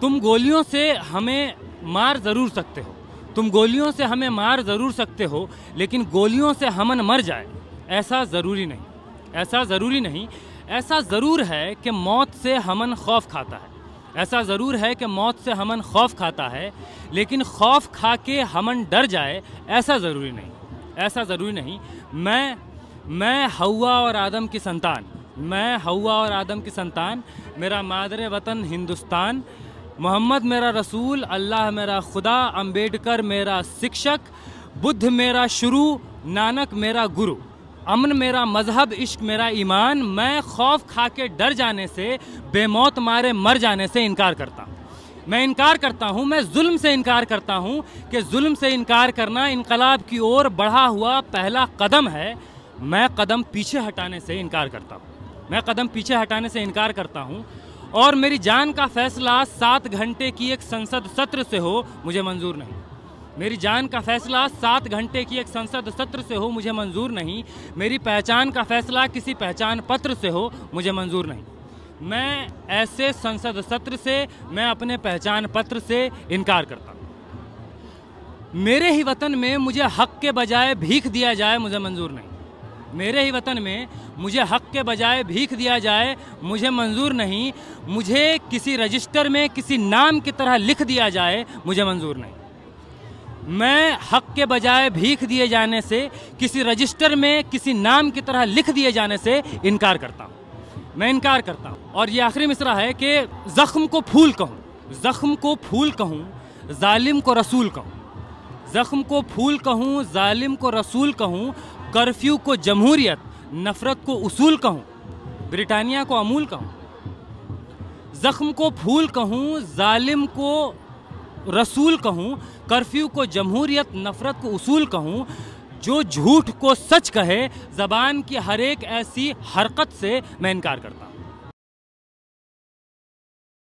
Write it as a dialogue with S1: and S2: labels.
S1: تم گولیوں سے ہمیں مار ضرور سکتے ہو تم گولیوں سے ہمیں مار ضرور سکتے ہو لیکن گولیوں سے ہمن مر جائے ایسا ضروری نہیں ایسا ضروری نہیں ایسا ضرور ہے کہ موت سے ہمن خوف کھاتا ہے ایسا ضرور ہے کہ موت سے ہمن خوف کھاتا ہے لیکن خوف کھا کے ہمن ڈر جائے ایسا ضروری نہیں ایسا ضروری نہیں میں میں ہوا اور آدم کی سنتان میں ہوا اور آدم کی سنتان میرا مادر وطن ہندوستان محمد میرا رسول اللہ میرا خدا امبیڈکر میرا شکشک بدھ میرا شروع نانک میرا گرو امن میرا مذہب عشق میرا ایمان میں خوف کھا کے ڈر جانے سے بے موت مارے مر جانے سے انکار کرتا ہوں میں انکار کرتا ہوں میں ظلم سے انکار کرتا ہوں کہ ظلم سے انکار کرنا انقلاب کی اور بڑھا ہوا پہلا قدم ہے میں قدم پیچھے ہٹانے سے انکار کرتا ہوں میں قدم پیچھے ہٹانے سے انکار کرتا ہوں اور میری جان کا فیصلہ سات گھنٹے کی ایک سنسد ستر سے ہو مجھے منظور نہیں میری جان کا فیصلہ سات گھنٹے کی ایک سنسد ستر سے ہو مجھے منظور نہیں میری پہچان کا فیصلہ کسی پہچان پتر سے ہو مجھے منظور نہیں میں ایسے سنسد ستر سے میں اپنے پہچان پتر سے انکار کرتا ہوں میرے ہی وطن میں مجھے حق کے بجائے بھیک دیا جائے مجھے منظور نہیں میرے ہی وطن میں مجھے حق کے بجائے بھیک دیا جائے مجھے منظور نہیں مجھے کسی رجسٹر میں کسی نام کی طرح لکھ دیا جائے مجھے منظور نہیں میں حق کے بجائے بھیک دیے جانے سے کسی رجسٹر میں کسی نام کی طرح لکھ دیے جانے سے انکار کرتا ہوں میں انکار کرتا ہوں اور یہ آخری مصرع ہے کہ زخم کو پھول کہوں زخم کو پھول کہوں ظالم کو رسول کہوں زخم کو پھول کہوں ظالم کو رسول کہوں کرفیو کو جمہوریت نفرت کو اصول کہوں بریٹانیہ کو امول کہوں زخم کو پھول کہوں ظالم کو رسول کہوں کرفیو کو جمہوریت نفرت کو اصول کہوں جو جھوٹ کو سچ کہے زبان کی ہر ایک ایسی حرکت سے میں انکار کرتا ہوں